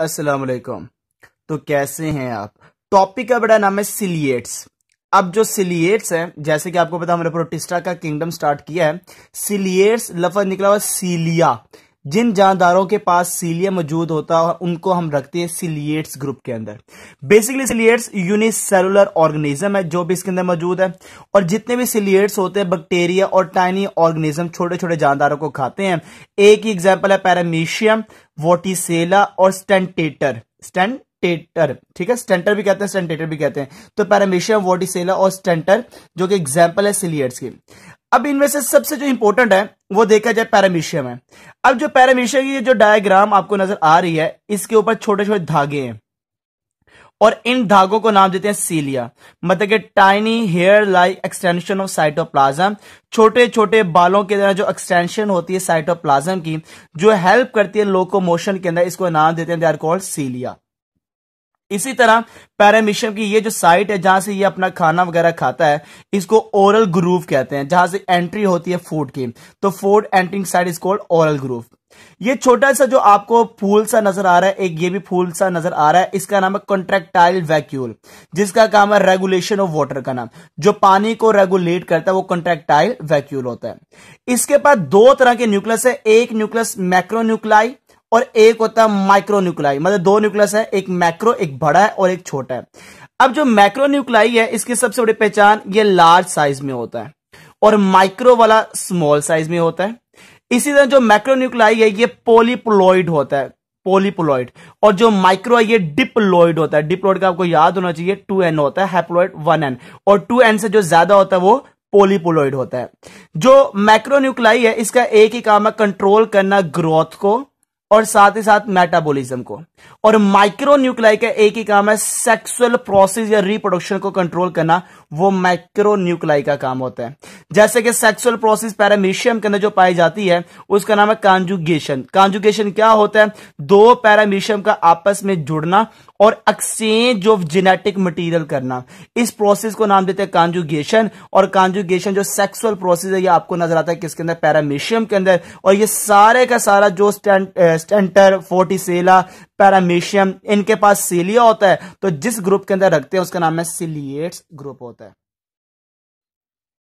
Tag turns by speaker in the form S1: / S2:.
S1: अस्सलाम वालेकुम तो कैसे हैं आप टॉपिक का बड़ा नाम है सिलिएट्स अब जो सिलिएट्स हैं जैसे कि आपको पता हमने प्रोटिस्टा का किंगडम स्टार्ट किया है सिलिएट्स लफज निकला हुआ सीलिया जिन जानदारों के पास सीलिया मौजूद होता है उनको हम रखते हैं सिलियट्स ग्रुप के अंदर बेसिकली सिलियट्स यूनिसेलुलर ऑर्गेनिज्म है जो भी इसके अंदर मौजूद है और जितने भी सिलियट्स होते हैं बैक्टीरिया और टाइनी ऑर्गेनिज्म छोटे छोटे जानदारों को खाते हैं एक ही एग्जाम्पल है पैरामीशियम वोटिसेला और स्टेंटेटर स्टेंट टेटर ठीक है स्टेंटर भी कहते हैं स्टेंटेटर भी कहते हैं तो पैरामीशियम वोटिसेला और स्टेंटर जो कि एग्जाम्पल है सिलियट्स की अब इनमें से सबसे जो इंपॉर्टेंट है वो देखा जाए पैरामीशियम है अब जो पैरामीशियम की जो डायग्राम आपको नजर आ रही है इसके ऊपर छोटे छोटे धागे हैं और इन धागों को नाम देते हैं सीलिया मतलब कि tiny hair like extension of cytoplasm छोटे छोटे बालों के अंदर जो एक्सटेंशन होती है साइटोप्लाज्म की जो हेल्प करती है लोकोमोशन के अंदर इसको नाम देते हैं दे आर कॉल्ड सीलिया इसी तरह पैरामिशियम की ये जो साइट है जहां से ये अपना खाना वगैरह खाता है इसको ओरल ग्रूव कहते हैं जहां से एंट्री होती है फूड की तो food entering site is called oral groove ये छोटा सा जो आपको फूल सा नजर आ रहा है एक ये भी फूल सा नजर आ रहा है इसका नाम है कॉन्ट्रेक्टाइल वैक्यूल जिसका काम है रेगुलेशन ऑफ वाटर का नाम जो पानी को रेगुलेट करता है वो कॉन्ट्रेक्टाइल वैक्यूल होता है इसके पास दो तरह के न्यूक्लियस है एक न्यूक्लियस मैक्रोन्यूक्लाई और एक होता है माइक्रो न्यूक्लाई मतलब दो न्यूक्लियस है एक मैक्रो एक बड़ा है और एक छोटा है अब जो मैक्रो न्यूक्लाई है इसकी सबसे बड़ी पहचान ये लार्ज साइज में होता है और माइक्रो वाला स्मॉल साइज में होता है इसी तरह जो मैक्रो न्यूक्लाई है ये पोलिप्लोइड होता है पोलिप्लोइड और जो माइक्रो है ये डिप्लोइड होता है डिप्लोइड का आपको याद होना चाहिए टू एन होता है हैप्लोइड वन एन और टू एन से जो ज्यादा होता है वो पोलिपोलोइड होता है जो मैक्रोन्यूक्लाई है इसका एक ही काम है कंट्रोल करना ग्रोथ को और साथ ही साथ मेटाबॉलिज्म को और माइक्रोन्यूक्लाई का एक ही काम है सेक्सुअल प्रोसेस या रिप्रोडक्शन को कंट्रोल करना वो माइक्रोन्यूक्लाई का काम होता है जैसे कि सेक्सुअल प्रोसेस पैरामीशियम के अंदर जो पाई जाती है उसका नाम है कांजुगेशन कांजुगेशन क्या होता है दो पैरामीशियम का आपस में जुड़ना और एक्सचेंज ऑफ जेनेटिक मटेरियल करना इस प्रोसेस को नाम देते हैं कांजुगेशन और कांजुगेशन जो सेक्सुअल प्रोसेस है ये आपको नजर आता है किसके अंदर पैरामेशियम के अंदर और ये सारे का सारा जो स्टेंटर फोर्टिसेला पैरामेशियम इनके पास सिलिया होता है तो जिस ग्रुप के अंदर रखते हैं उसका नाम है सिलियट्स ग्रुप होता है